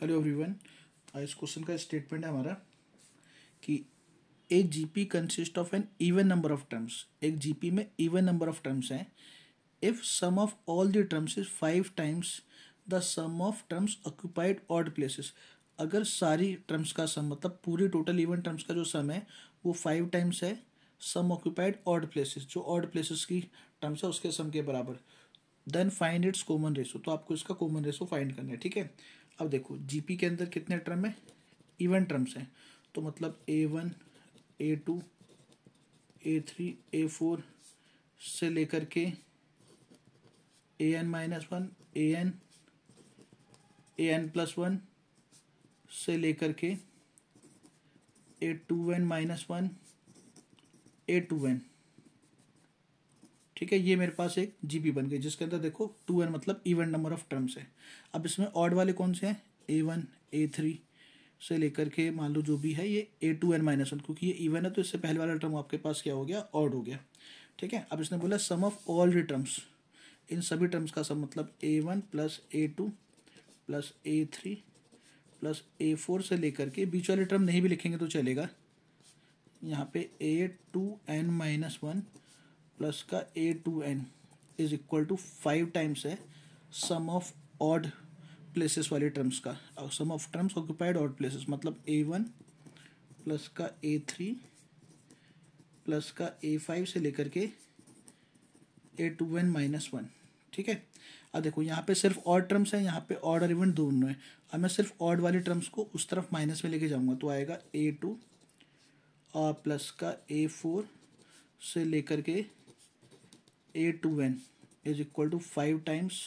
hello everyone इस question का statement है हमारा कि a GP consist of an even number of terms एक जीपी में इवन नंबर ऑफ टर्म्स हैं if sum of all the terms is five times the sum of terms occupied odd places अगर सारी terms का sum मतलब पूरी total even terms का जो सम है वो फाइव टाइम्स है सम ऑक्यूपाइड ऑड प्लेसेस जो ऑड प्लेसेस की टर्म्स है उसके सम के बराबर then find its common ratio तो आपको इसका कॉमन रेशो फाइंड करना है ठीक है अब देखो जीपी के अंदर कितने टर्म है इवन टर्म्स हैं तो मतलब a one a two a three a four से लेकर के a n minus one a n a n plus one से लेकर के a two n minus one a two n ठीक है ये मेरे पास एक जीपी बन गई जिसके अंदर देखो टू एन मतलब इवन नंबर ऑफ टर्म्स है अब इसमें ऑड वाले कौन से हैं ए वन ए थ्री से लेकर के मान लो जो भी है ये a two n minus one क्योंकि ये इवन है तो इससे पहले वाला टर्म आपके पास क्या हो गया ऑड हो गया ठीक है अब इसने बोला sum of all the terms इन सभी टर्म्स का सम मतलब a one plus a two plus a three plus a four से लेकर के बीच वाले टर्म नहीं भी लिखेंगे तो चलेगा यहाँ पे a two n minus one plus का a two n is equal to five times है सम ऑफ ऑड प्लेसेस वाले टर्म्स का और sum of terms occupied odd places मतलब ए वन प्लस का ए थ्री प्लस का ए फाइव से लेकर के a two n minus one ठीक है अब देखो यहाँ पे सिर्फ ऑड टर्म्स हैं यहाँ पे ऑड और इवन दोनों हैं अब मैं सिर्फ ऑड वाले टर्म्स को उस तरफ माइनस में लेके जाऊँगा तो आएगा ए टू और प्लस का ए फोर से लेकर के a two n is equal to five times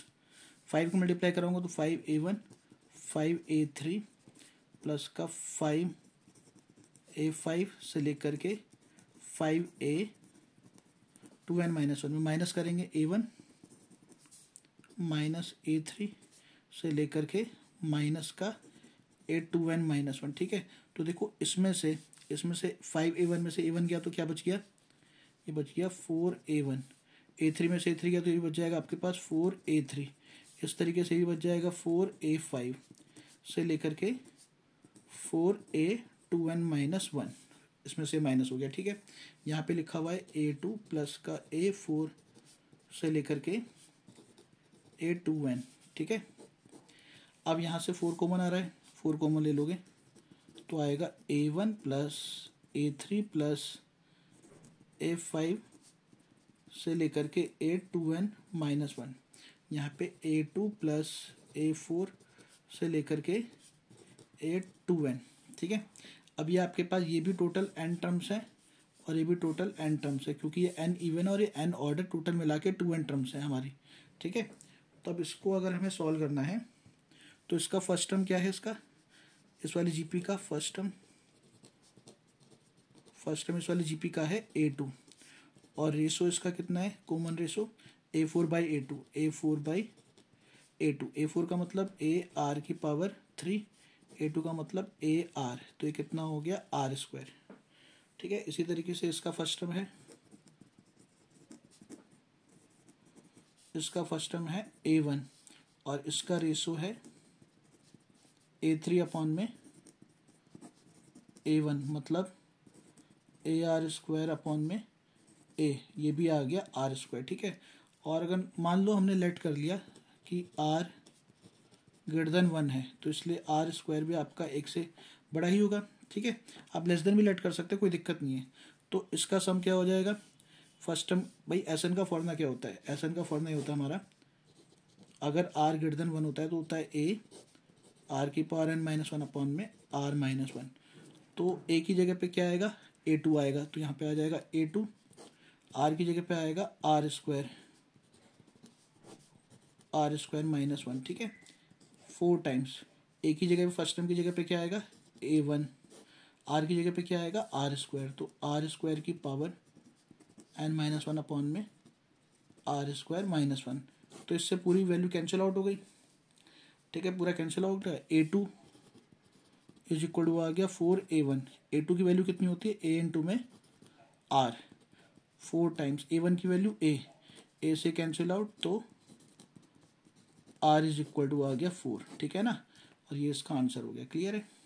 five को मल्टीप्लाई कराऊंगा तो five a one five a three plus का फाइव ए फाइव से लेकर के five a two n minus one में माइनस करेंगे a one minus a three से लेकर के माइनस का a two n minus one ठीक है तो देखो इसमें से इसमें से फाइव ए वन में से ए वन गया तो क्या बच गया ये बच गया four a one a three में से ए थ्री गया तो ये बच जाएगा आपके पास फोर ए थ्री इस तरीके से ये बच जाएगा फोर ए फाइव से लेकर के four a two n minus one इसमें से माइनस हो गया ठीक है यहाँ पे लिखा हुआ है ए टू प्लस का ए फोर से लेकर के ए टू वन ठीक है अब यहाँ से फोर कॉमन आ रहा है फोर कॉमन ले लोगे तो आएगा a one plus a three plus a five से लेकर के a two n minus one यहाँ पे a two plus a four से लेकर के ए टू एन ठीक है अब ये आपके पास ये भी टोटल एन टर्म्स है और ये भी टोटल एन टर्म्स है क्योंकि ये एन इवन और ये एन ऑर्डर टोटल मिला के टू एन टर्म्स है हमारी ठीक है तो अब इसको अगर हमें सॉल्व करना है तो इसका फर्स्ट टर्म क्या है इसका इस वाली जीपी का फर्स्ट टर्म फर्स्ट टर्म इस वाली जीपी का है ए टू और रेशो इसका कितना है common ratio a four by a two a four by a two a four का मतलब ए आर की पावर थ्री ए टू का मतलब ए आर तो ये कितना हो गया आर स्क्वायर ठीक है इसी तरीके से इसका फर्स्ट टर्म है इसका फर्स्ट टर्म है ए वन और इसका रेशो है ए थ्री अपॉन में ए वन मतलब ए आर स्क्वायर अपॉन में ए ये भी आ गया आर स्क्वायर ठीक है और अगर मान लो हमने लेट कर लिया कि आर ग्रेटर देन वन है तो इसलिए आर स्क्वायर भी आपका एक से बड़ा ही होगा ठीक है आप लेस देन भी लेट कर सकते हैं कोई दिक्कत नहीं है तो इसका सम क्या हो जाएगा फर्स्ट टर्म भाई एस का फॉर्मूला क्या होता है एस का फॉर्मूला ये होता है हमारा अगर आर ग्रेटर देन वन होता है तो होता है ए आर की power n minus one upon में आर माइनस वन तो ए की जगह पे क्या आएगा ए टू आएगा तो यहाँ पे आ जाएगा ए टू आर की जगह पे आएगा r square r square minus one ठीक है फोर टाइम्स ए की जगह पे फर्स्ट टर्म की जगह पे क्या आएगा ए वन आर की जगह पे क्या आएगा आर स्क्वायर तो आर स्क्वायर की power n minus one upon में आर स्क्वायर माइनस वन तो इससे पूरी वैल्यू कैंसिल आउट हो गई ठीक है पूरा कैंसिल आउट है a two is equal to आ गया four a one a two की वैल्यू कितनी होती है ए इन टू में r four times a one की वैल्यू ए ए से कैंसिल आउट तो आर इज इक्वल टू आ गया फोर ठीक है ना और ये इसका आंसर हो गया क्लियर है